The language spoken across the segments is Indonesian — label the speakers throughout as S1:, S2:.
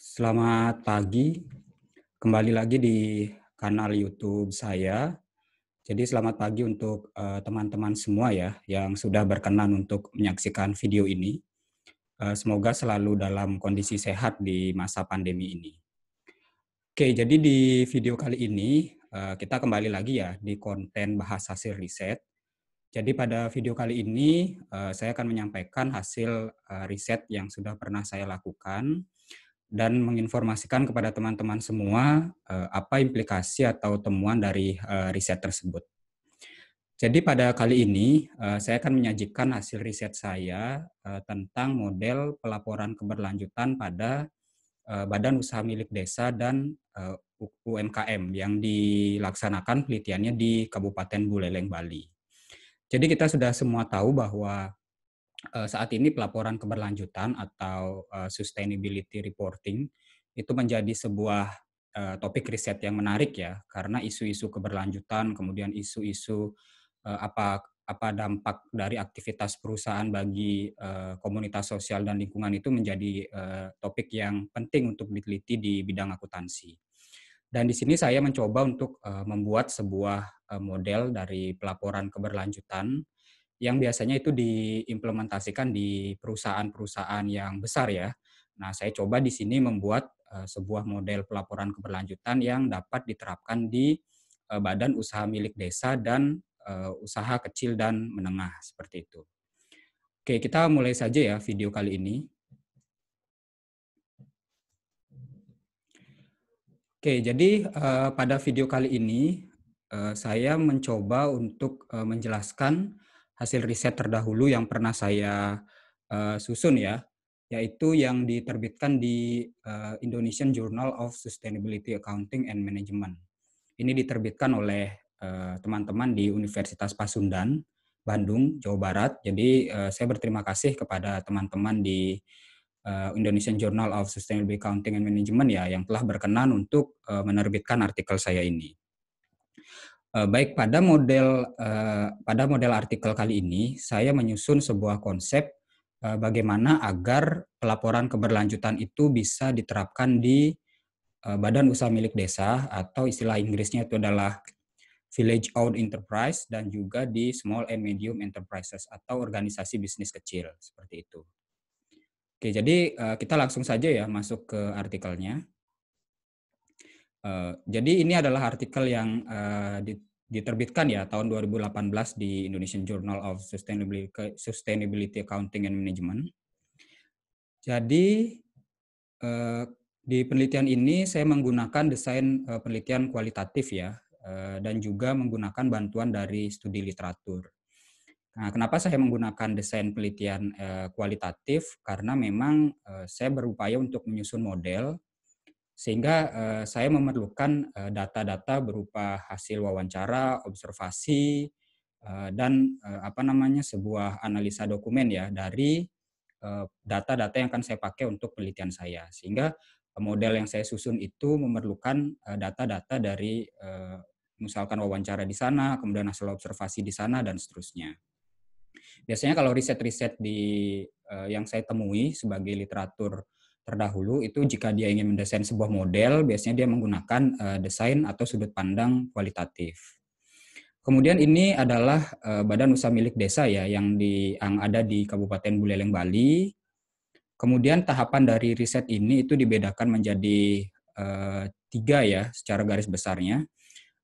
S1: Selamat pagi, kembali lagi di kanal YouTube saya. Jadi selamat pagi untuk eh, teman-teman uh, semua ya yang sudah berkenan untuk menyaksikan video ini. Uh, semoga selalu dalam kondisi sehat di masa pandemi ini. Oke, jadi di video kali ini uh, kita kembali lagi ya di konten bahas hasil riset. Jadi pada video kali ini saya akan menyampaikan hasil riset yang sudah pernah saya lakukan dan menginformasikan kepada teman-teman semua uh, apa implikasi atau temuan dari uh, riset tersebut. Jadi pada kali ini uh, saya akan menyajikan hasil riset saya uh, tentang model pelaporan keberlanjutan pada uh, Badan Usaha Milik Desa dan uh, UMKM yang dilaksanakan penelitiannya di Kabupaten Buleleng Bali. Jadi kita sudah semua tahu bahwa Eh, saat ini pelaporan keberlanjutan atau eh, sustainability reporting itu menjadi sebuah eh, topik riset yang menarik ya karena isu-isu keberlanjutan kemudian isu-isu apa apa dampak dari aktivitas perusahaan bagi komunitas sosial dan lingkungan itu menjadi topik yang penting untuk diteliti di bidang akuntansi. Dan di sini saya mencoba untuk membuat sebuah model dari pelaporan keberlanjutan yang biasanya itu diimplementasikan di perusahaan-perusahaan yang besar ya. Nah, saya coba di sini membuat eh, sebuah model pelaporan keberlanjutan yang dapat diterapkan di eh, badan usaha milik desa dan eh, usaha kecil dan menengah seperti itu. Oke, kita mulai saja ya video kali ini. Oke, jadi pada video kali ini saya mencoba untuk menjelaskan hasil riset terdahulu yang pernah saya uh, susun ya, yaitu yang diterbitkan di uh, Indonesian Journal of Sustainability Accounting and Management. Ini diterbitkan oleh eh, teman-teman uh, di Universitas Pasundan, Bandung, Jawa Barat. Jadi uh, saya berterima kasih kepada teman-teman di uh, Indonesian Journal of Sustainability Accounting and Management ya yang telah berkenan untuk uh, menerbitkan artikel saya ini. Eh, baik, pada model eh, pada model artikel kali ini saya menyusun sebuah konsep eh, bagaimana agar pelaporan keberlanjutan itu bisa diterapkan di badan usaha milik desa atau istilah Inggrisnya itu adalah village owned enterprise dan juga di small and medium enterprises atau organisasi bisnis kecil seperti itu. Oke, jadi kita langsung saja ya masuk ke artikelnya. Eh, jadi ini adalah artikel yang uh, diterbitkan ya tahun 2018 di Indonesian Journal of Sustainability, Accounting and Management. Jadi uh, di penelitian ini saya menggunakan desain uh, penelitian kualitatif ya uh, dan juga menggunakan bantuan dari studi literatur. Nah, kenapa saya menggunakan desain penelitian kualitatif? Karena memang saya berupaya untuk menyusun model sehingga eh, saya memerlukan eh, data-data berupa hasil wawancara, observasi, eh, dan apa namanya sebuah analisa dokumen ya dari data-data yang akan saya pakai untuk penelitian saya. Sehingga model yang saya susun itu memerlukan data-data dari misalkan wawancara di sana, kemudian hasil observasi di sana, dan seterusnya. Biasanya kalau riset-riset di yang saya temui sebagai literatur terdahulu itu jika dia ingin mendesain sebuah model, biasanya dia menggunakan uh, desain atau sudut pandang kualitatif. Kemudian ini adalah uh, badan usaha milik desa ya yang di yang ada di Kabupaten Buleleng Bali. Kemudian tahapan dari riset ini itu dibedakan menjadi uh, tiga ya secara garis besarnya,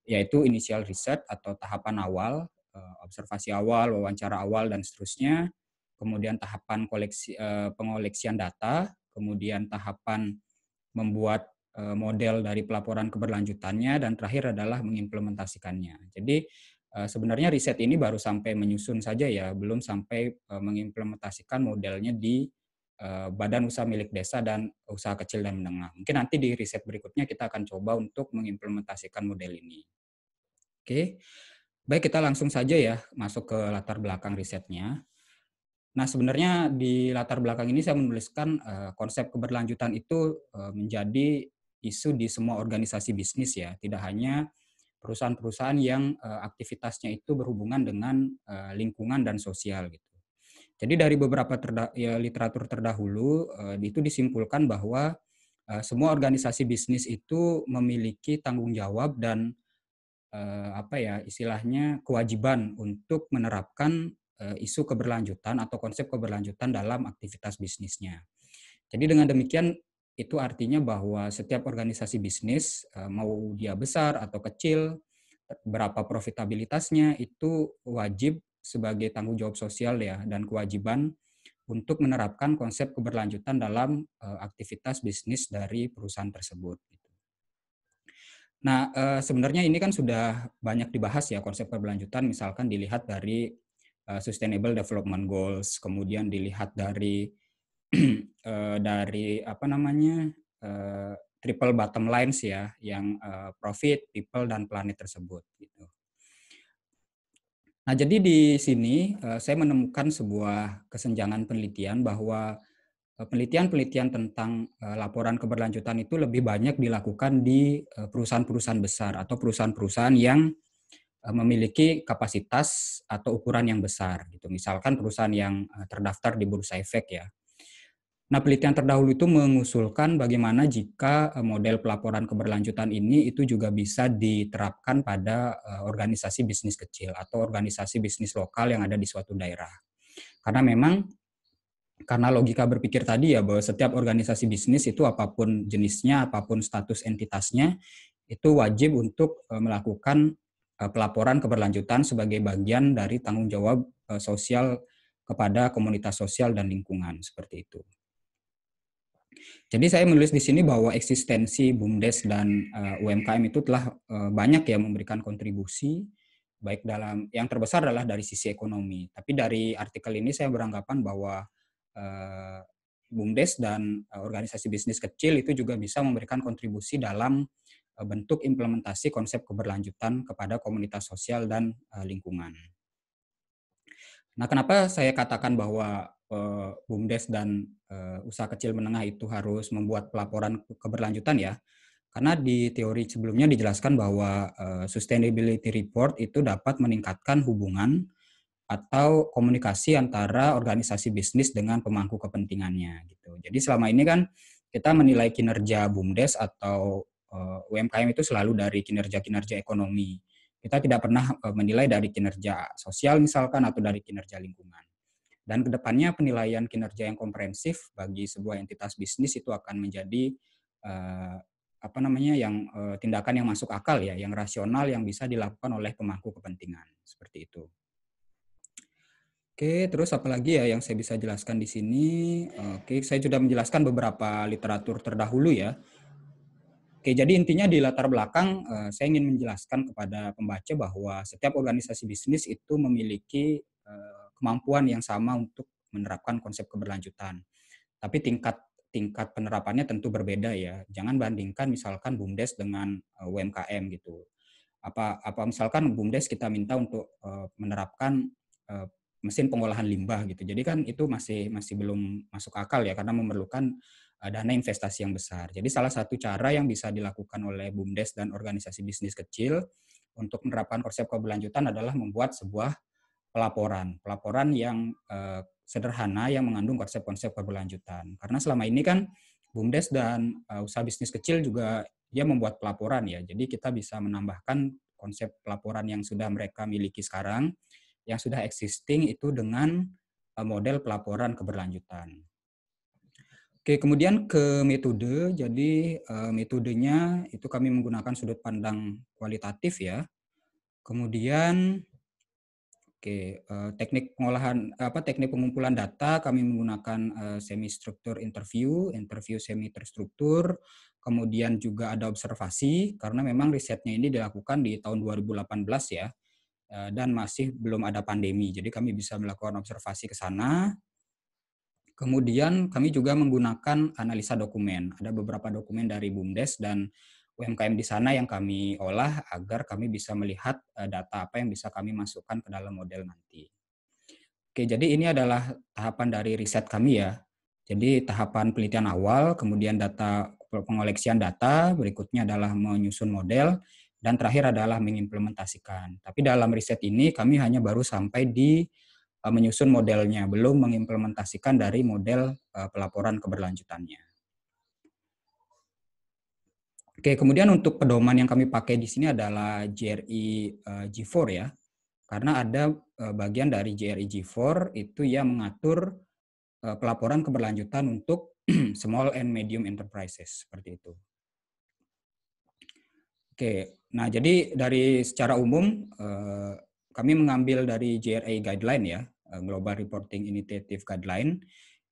S1: yaitu inisial riset atau tahapan awal, uh, observasi awal, wawancara awal dan seterusnya kemudian tahapan koleksi pengoleksian data, kemudian tahapan membuat eh, model dari pelaporan keberlanjutannya, dan terakhir adalah mengimplementasikannya. Jadi eh, sebenarnya riset ini baru sampai menyusun saja ya, belum sampai eh, mengimplementasikan modelnya di badan usaha milik desa dan usaha kecil dan menengah. Mungkin nanti di riset berikutnya kita akan coba untuk mengimplementasikan model ini. Oke, baik kita langsung saja ya masuk ke latar belakang risetnya. Nah, sebenarnya di latar belakang ini saya menuliskan uh, konsep keberlanjutan itu uh, menjadi isu di semua organisasi bisnis ya, tidak hanya perusahaan-perusahaan yang uh, aktivitasnya itu berhubungan dengan uh, lingkungan dan sosial gitu. Jadi dari beberapa terda ya, literatur terdahulu uh, itu disimpulkan bahwa uh, semua organisasi bisnis itu memiliki tanggung jawab dan apa ya istilahnya kewajiban untuk menerapkan Eh, isu keberlanjutan atau konsep keberlanjutan dalam aktivitas bisnisnya. Jadi dengan demikian itu artinya bahwa setiap organisasi bisnis eh, mau dia besar atau kecil, berapa profitabilitasnya itu wajib sebagai tanggung jawab sosial ya dan kewajiban untuk menerapkan konsep keberlanjutan dalam eh, aktivitas bisnis dari perusahaan tersebut. Gitu. Nah, sebenarnya ini kan sudah banyak dibahas ya konsep keberlanjutan misalkan dilihat dari Eh, sustainable Development Goals, kemudian dilihat dari eh, dari apa namanya eh, triple bottom lines ya, yang profit, people dan planet tersebut gitu. Nah, jadi di sini saya menemukan sebuah kesenjangan penelitian bahwa penelitian-penelitian tentang laporan keberlanjutan itu lebih banyak dilakukan di perusahaan-perusahaan besar atau perusahaan-perusahaan yang Eh, memiliki kapasitas atau ukuran yang besar gitu. Misalkan perusahaan yang eh, terdaftar di Bursa Efek ya. Nah, penelitian terdahulu itu mengusulkan bagaimana jika eh, model pelaporan keberlanjutan ini itu juga bisa diterapkan pada organisasi bisnis kecil atau organisasi bisnis lokal yang ada di suatu daerah. Karena memang karena logika berpikir tadi ya bahwa setiap organisasi bisnis itu apapun jenisnya, apapun status entitasnya itu wajib untuk melakukan Eh, pelaporan keberlanjutan sebagai bagian dari tanggung jawab eh, sosial kepada komunitas sosial dan lingkungan seperti itu. Jadi saya menulis di sini bahwa eksistensi BUMDes dan eh, UMKM itu telah banyak ya memberikan kontribusi baik dalam yang terbesar adalah dari sisi ekonomi. Tapi dari artikel ini saya beranggapan bahwa BUMDes dan organisasi bisnis kecil itu juga bisa memberikan kontribusi dalam Eh, bentuk implementasi konsep keberlanjutan kepada komunitas sosial dan eh, lingkungan. Nah, kenapa saya katakan bahwa eh, BUMDes dan usaha kecil menengah itu harus membuat pelaporan keberlanjutan ya? Karena di teori sebelumnya dijelaskan bahwa sustainability report itu dapat meningkatkan hubungan atau komunikasi antara organisasi bisnis dengan pemangku kepentingannya gitu. Jadi selama ini kan kita menilai kinerja BUMDes atau Eh, UMKM itu selalu dari kinerja-kinerja ekonomi. Kita tidak pernah eh, menilai dari kinerja sosial misalkan atau dari kinerja lingkungan. Dan kedepannya penilaian kinerja yang komprehensif bagi sebuah entitas bisnis itu akan menjadi uh, apa namanya yang tindakan yang masuk akal ya, yang rasional yang bisa dilakukan oleh pemangku kepentingan seperti itu. Oke, terus apa lagi ya yang saya bisa jelaskan di sini? Oke, saya sudah menjelaskan beberapa literatur terdahulu ya Oke, jadi intinya di latar belakang eh, saya ingin menjelaskan kepada pembaca bahwa setiap organisasi bisnis itu memiliki eh, kemampuan yang sama untuk menerapkan konsep keberlanjutan. Tapi tingkat tingkat penerapannya tentu berbeda ya. Jangan bandingkan misalkan BUMDes dengan eh, UMKM gitu. Apa apa misalkan BUMDes kita minta untuk menerapkan mesin pengolahan limbah gitu. Jadi kan itu masih masih belum masuk akal ya karena memerlukan Eh, dana investasi yang besar. Jadi salah satu cara yang bisa dilakukan oleh BUMDes dan organisasi bisnis kecil untuk menerapkan konsep keberlanjutan adalah membuat sebuah pelaporan, pelaporan yang eh, sederhana yang mengandung konsep-konsep keberlanjutan. Karena selama ini kan BUMDes dan eh, usaha bisnis kecil juga dia membuat pelaporan ya. Jadi kita bisa menambahkan konsep pelaporan yang sudah mereka miliki sekarang yang sudah existing itu dengan model pelaporan keberlanjutan. Oke, kemudian ke metode. Jadi eh, metodenya itu kami menggunakan sudut pandang kualitatif ya. Kemudian oke, eh, teknik pengolahan apa teknik pengumpulan data kami menggunakan eh, semi struktur interview, interview semi terstruktur, kemudian juga ada observasi karena memang risetnya ini dilakukan di tahun 2018 ya. Dan masih belum ada pandemi, jadi kami bisa melakukan observasi ke sana, Kemudian kami juga menggunakan analisa dokumen. Ada beberapa dokumen dari BUMDes dan UMKM di sana yang kami olah agar kami bisa melihat eh, data apa yang bisa kami masukkan ke dalam model nanti. Oke, jadi ini adalah tahapan dari riset kami ya. Jadi tahapan penelitian awal, kemudian data pengoleksian data, berikutnya adalah menyusun model, dan terakhir adalah mengimplementasikan. Tapi dalam riset ini kami hanya baru sampai di Eh, menyusun modelnya, belum mengimplementasikan dari model eh, pelaporan keberlanjutannya. Oke, kemudian untuk pedoman yang kami pakai di sini adalah JRI eh, G4 ya. Karena ada bagian dari JRI G4 itu yang mengatur pelaporan keberlanjutan untuk small and medium enterprises seperti itu. Oke, nah jadi dari secara umum kami mengambil dari JRI guideline ya Eh, Global Reporting Initiative Guideline,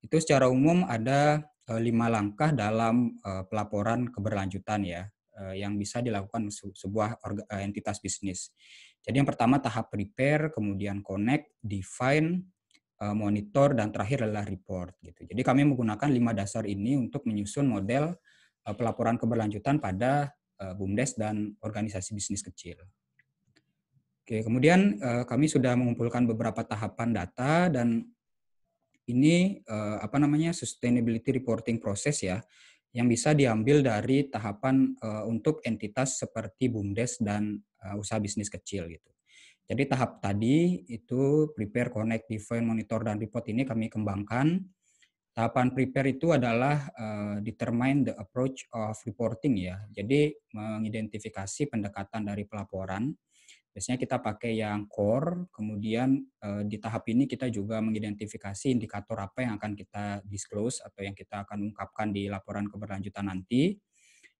S1: itu secara umum ada eh, lima langkah dalam eh, pelaporan keberlanjutan ya, yang bisa dilakukan sebuah entitas bisnis. Jadi yang pertama tahap prepare, kemudian connect, define, monitor, dan terakhir adalah report. Gitu. Jadi kami menggunakan lima dasar ini untuk menyusun model pelaporan keberlanjutan pada BUMDes dan organisasi bisnis kecil. Oke, kemudian uh, kami sudah mengumpulkan beberapa tahapan data dan ini uh, apa namanya sustainability reporting process ya yang bisa diambil dari tahapan uh, untuk entitas seperti BUMDes dan uh, usaha bisnis kecil gitu. Jadi tahap tadi itu prepare, connect, define, monitor dan report ini kami kembangkan. Tahapan prepare itu adalah uh, determine the approach of reporting ya. Jadi mengidentifikasi pendekatan dari pelaporan Biasanya kita pakai yang core, kemudian eh, di tahap ini kita juga mengidentifikasi indikator apa yang akan kita disclose atau yang kita akan ungkapkan di laporan keberlanjutan nanti.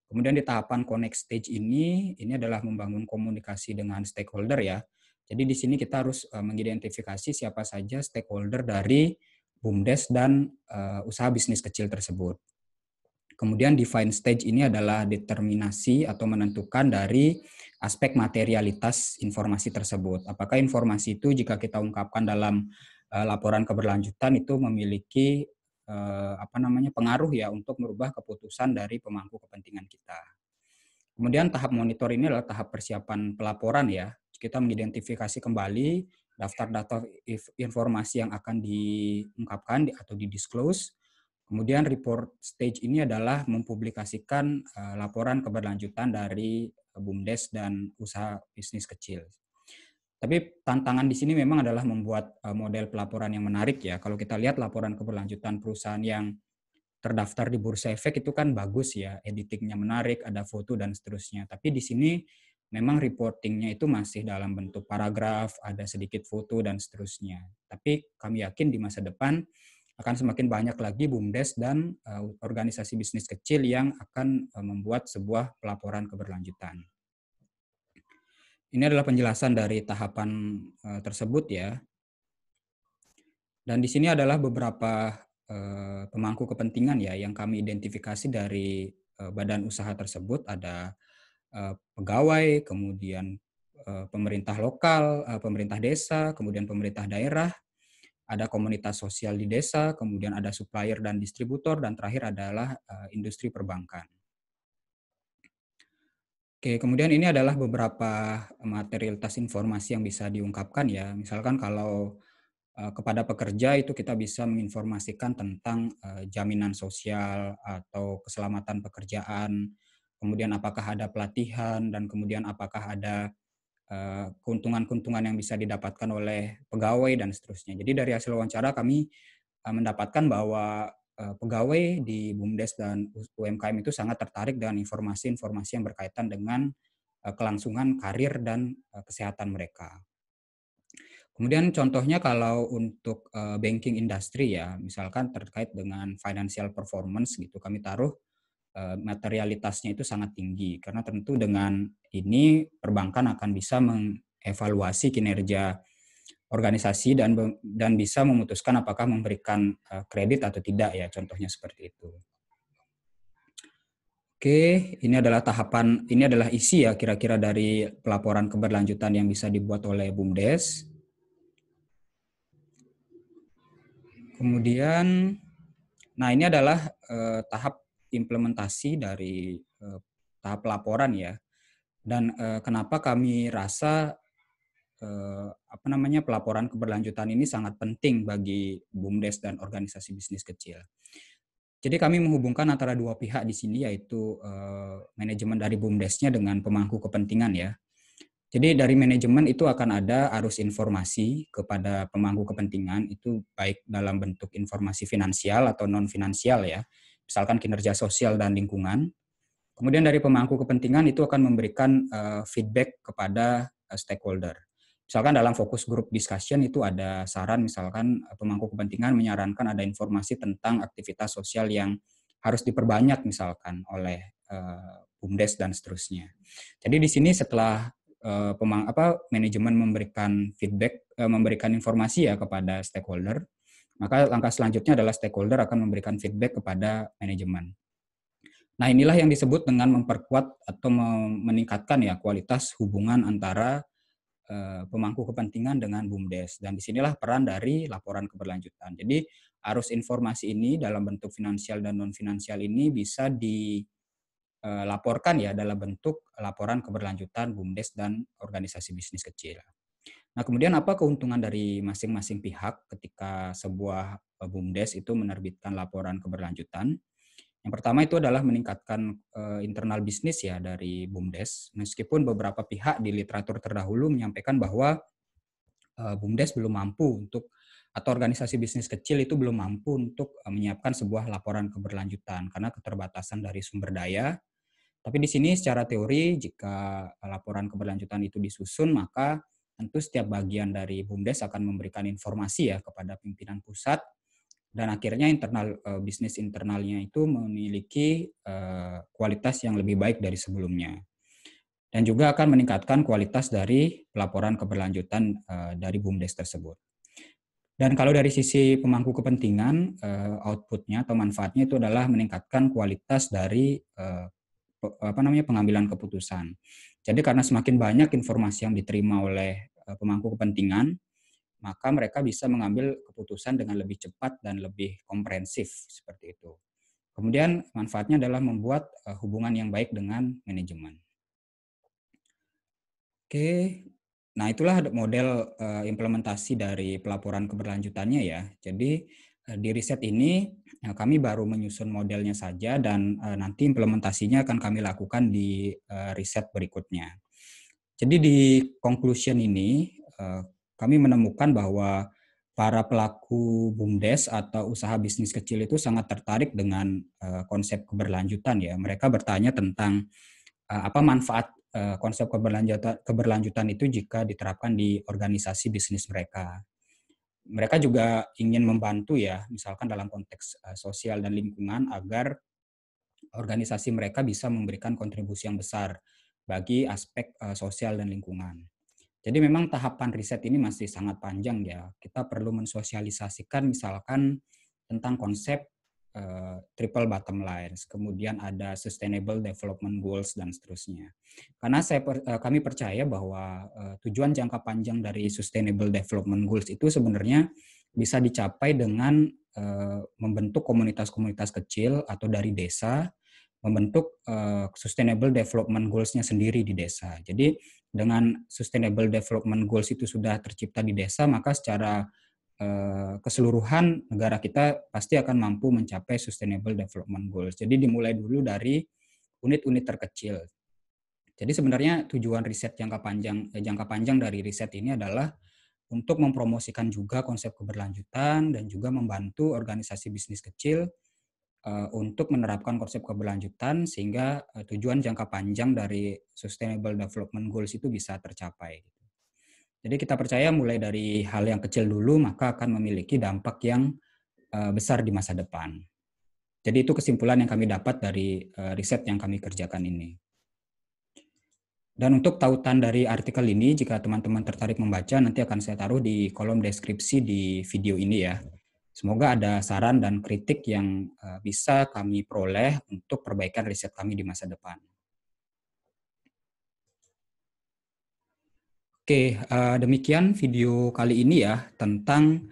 S1: Kemudian di tahapan connect stage ini, ini adalah membangun komunikasi dengan stakeholder ya. Jadi di sini kita harus eh, mengidentifikasi siapa saja stakeholder dari BUMDes dan eh, usaha bisnis kecil tersebut. Kemudian define stage ini adalah determinasi atau menentukan dari aspek materialitas informasi tersebut. Apakah informasi itu jika kita ungkapkan dalam eh, laporan keberlanjutan itu memiliki eh, apa namanya pengaruh ya untuk merubah keputusan dari pemangku kepentingan kita. Kemudian tahap monitor ini adalah tahap persiapan pelaporan ya. Kita mengidentifikasi kembali daftar data informasi yang akan diungkapkan atau di disclose. Kemudian report stage ini adalah mempublikasikan eh, laporan keberlanjutan dari BUMDes dan usaha bisnis kecil. Tapi tantangan di sini memang adalah membuat eh, model pelaporan yang menarik ya. Kalau kita lihat laporan keberlanjutan perusahaan yang terdaftar di Bursa Efek itu kan bagus ya, editingnya menarik, ada foto dan seterusnya. Tapi di sini memang reportingnya itu masih dalam bentuk paragraf, ada sedikit foto dan seterusnya. Tapi kami yakin di masa depan akan semakin banyak lagi BUMDes dan uh, organisasi bisnis kecil yang akan uh, membuat sebuah pelaporan keberlanjutan. Ini adalah penjelasan dari tahapan uh, tersebut ya. Dan di sini adalah beberapa uh, pemangku kepentingan ya yang kami identifikasi dari uh, badan usaha tersebut ada uh, pegawai, kemudian pemerintah lokal, pemerintah desa, kemudian pemerintah daerah, ada komunitas sosial di desa, kemudian ada supplier dan distributor, dan terakhir adalah eh, industri perbankan. Oke, kemudian ini adalah beberapa eh, materialitas informasi yang bisa diungkapkan ya. Misalkan kalau eh, kepada pekerja itu kita bisa menginformasikan tentang jaminan sosial atau keselamatan pekerjaan, kemudian apakah ada pelatihan, dan kemudian apakah ada Eh, keuntungan-keuntungan yang bisa didapatkan oleh pegawai dan seterusnya. Jadi dari hasil wawancara kami eh, mendapatkan bahwa eh, pegawai di BUMDes dan UMKM itu sangat tertarik dengan informasi-informasi yang berkaitan dengan kelangsungan karir dan kesehatan mereka. Kemudian contohnya kalau untuk banking industry ya, misalkan terkait dengan financial performance gitu, kami taruh Eh, materialitasnya itu sangat tinggi karena tentu dengan ini perbankan akan bisa mengevaluasi kinerja organisasi dan dan bisa memutuskan apakah memberikan eh, kredit atau tidak ya contohnya seperti itu. Oke, ini adalah tahapan ini adalah isi ya kira-kira dari pelaporan keberlanjutan yang bisa dibuat oleh BUMDes. Kemudian nah ini adalah eh, tahap implementasi dari uh, tahap laporan ya. Dan uh, kenapa kami rasa uh, apa namanya pelaporan keberlanjutan ini sangat penting bagi BUMDes dan organisasi bisnis kecil. Jadi kami menghubungkan antara dua pihak di sini yaitu uh, manajemen dari BUMDesnya dengan pemangku kepentingan ya. Jadi dari manajemen itu akan ada arus informasi kepada pemangku kepentingan itu baik dalam bentuk informasi finansial atau non finansial ya misalkan kinerja sosial dan lingkungan. Kemudian dari pemangku kepentingan itu akan memberikan uh, feedback kepada uh, stakeholder. Misalkan dalam fokus grup discussion itu ada saran misalkan eh, pemangku kepentingan menyarankan ada informasi tentang aktivitas sosial yang harus diperbanyak misalkan oleh uh, BUMDes dan seterusnya. Jadi di sini setelah uh, pemang apa manajemen memberikan feedback uh, memberikan informasi ya kepada stakeholder maka langkah selanjutnya adalah stakeholder akan memberikan feedback kepada manajemen. Nah, inilah yang disebut dengan memperkuat atau meningkatkan ya kualitas hubungan antara eh, pemangku kepentingan dengan BUMDes. Dan disinilah peran dari laporan keberlanjutan. Jadi, arus informasi ini dalam bentuk finansial dan non-finansial ini bisa dilaporkan eh, ya dalam bentuk laporan keberlanjutan BUMDes dan organisasi bisnis kecil. Nah, kemudian apa keuntungan dari masing-masing pihak ketika sebuah eh, BUMDes itu menerbitkan laporan keberlanjutan? Yang pertama itu adalah meningkatkan eh, internal bisnis ya dari BUMDes. Meskipun beberapa pihak di literatur terdahulu menyampaikan bahwa eh, BUMDes belum mampu untuk atau organisasi bisnis kecil itu belum mampu untuk menyiapkan sebuah laporan keberlanjutan karena keterbatasan dari sumber daya. Tapi di sini secara teori jika laporan keberlanjutan itu disusun maka Tentu setiap bagian dari BUMDes akan memberikan informasi ya kepada pimpinan pusat dan akhirnya internal eh, bisnis internalnya itu memiliki eh, kualitas yang lebih baik dari sebelumnya dan juga akan meningkatkan kualitas dari pelaporan keberlanjutan eh, dari BUMDes tersebut. Dan kalau dari sisi pemangku kepentingan, outputnya atau manfaatnya itu adalah meningkatkan kualitas dari apa namanya pengambilan keputusan. Jadi karena semakin banyak informasi yang diterima oleh e, pemangku kepentingan, maka mereka bisa mengambil keputusan dengan lebih cepat dan lebih komprehensif seperti itu. Kemudian manfaatnya adalah membuat e, hubungan yang baik dengan manajemen. Oke, nah itulah model e, implementasi dari pelaporan keberlanjutannya ya. Jadi Eh, di riset ini eh, kami baru menyusun modelnya saja dan eh, nanti implementasinya akan kami lakukan di riset berikutnya. Jadi di conclusion ini kami menemukan bahwa para pelaku BUMDes atau usaha bisnis kecil itu sangat tertarik dengan konsep keberlanjutan ya. Mereka bertanya tentang apa manfaat konsep keberlanjutan keberlanjutan itu jika diterapkan di organisasi bisnis mereka mereka juga ingin membantu ya, misalkan dalam konteks eh, sosial dan lingkungan agar organisasi mereka bisa memberikan kontribusi yang besar bagi aspek eh, sosial dan lingkungan. Jadi memang tahapan riset ini masih sangat panjang ya. Kita perlu mensosialisasikan misalkan tentang konsep Eh, triple bottom lines, kemudian ada sustainable development goals dan seterusnya. Karena saya eh, kami percaya bahwa eh, tujuan jangka panjang dari sustainable development goals itu sebenarnya bisa dicapai dengan membentuk komunitas-komunitas kecil atau dari desa membentuk sustainable development goals-nya sendiri di desa. Jadi dengan sustainable development goals itu sudah tercipta di desa, maka secara Eh, keseluruhan negara kita pasti akan mampu mencapai Sustainable Development Goals. Jadi dimulai dulu dari unit-unit terkecil. Jadi sebenarnya tujuan riset jangka panjang eh, jangka panjang dari riset ini adalah untuk mempromosikan juga konsep keberlanjutan dan juga membantu organisasi bisnis kecil eh, untuk menerapkan konsep keberlanjutan sehingga eh, tujuan jangka panjang dari Sustainable Development Goals itu bisa tercapai. Jadi kita percaya mulai dari hal yang kecil dulu maka akan memiliki dampak yang eh, besar di masa depan. Jadi itu kesimpulan yang kami dapat dari eh, riset yang kami kerjakan ini. Dan untuk tautan dari artikel ini, jika teman-teman tertarik membaca, nanti akan saya taruh di kolom deskripsi di video ini ya. Semoga ada saran dan kritik yang eh, bisa kami peroleh untuk perbaikan riset kami di masa depan. Oke, uh, demikian video kali ini ya tentang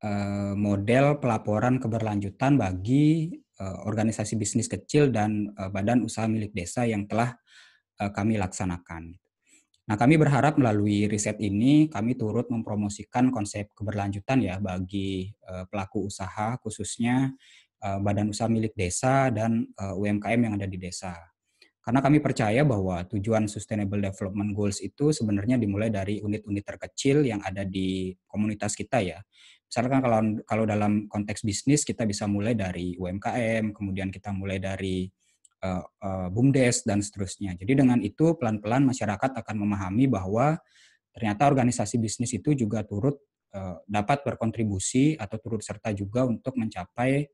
S1: uh, model pelaporan keberlanjutan bagi uh, organisasi bisnis kecil dan uh, badan usaha milik desa yang telah uh, kami laksanakan. Nah, kami berharap melalui riset ini kami turut mempromosikan konsep keberlanjutan ya bagi uh, pelaku usaha khususnya uh, badan usaha milik desa dan uh, UMKM yang ada di desa. Karena kami percaya bahwa tujuan Sustainable Development Goals itu sebenarnya dimulai dari unit-unit terkecil yang ada di komunitas kita ya. Misalkan kalau kalau dalam konteks bisnis kita bisa mulai dari UMKM, kemudian kita mulai dari uh, uh, BUMDes dan seterusnya. Jadi dengan itu pelan-pelan masyarakat akan memahami bahwa ternyata organisasi bisnis itu juga turut uh, dapat berkontribusi atau turut serta juga untuk mencapai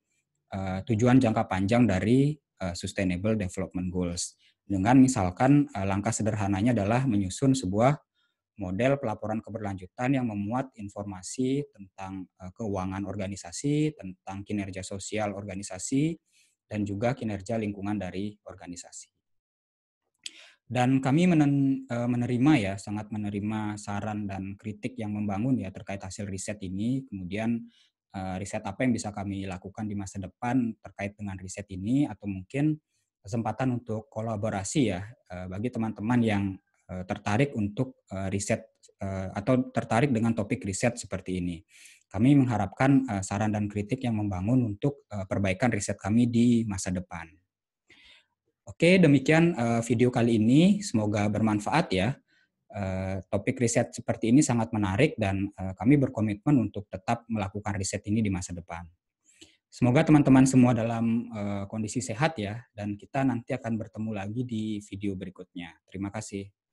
S1: uh, tujuan jangka panjang dari Eh, sustainable Development Goals. Dengan misalkan eh, langkah sederhananya adalah menyusun sebuah model pelaporan keberlanjutan yang memuat informasi tentang eh, keuangan organisasi, tentang kinerja sosial organisasi, dan juga kinerja lingkungan dari organisasi. Dan kami menerima ya, sangat menerima saran dan kritik yang membangun ya terkait hasil riset ini. Kemudian Eh, riset apa yang bisa kami lakukan di masa depan terkait dengan riset ini atau mungkin kesempatan untuk kolaborasi ya eh, bagi teman-teman yang eh, tertarik untuk riset atau tertarik dengan topik riset seperti ini. Kami mengharapkan saran dan kritik yang membangun untuk perbaikan riset kami di masa depan. Oke, demikian video kali ini. Semoga bermanfaat ya. Eh, topik riset seperti ini sangat menarik dan eh, kami berkomitmen untuk tetap melakukan riset ini di masa depan. Semoga teman-teman semua dalam eh, kondisi sehat ya dan kita nanti akan bertemu lagi di video berikutnya. Terima kasih.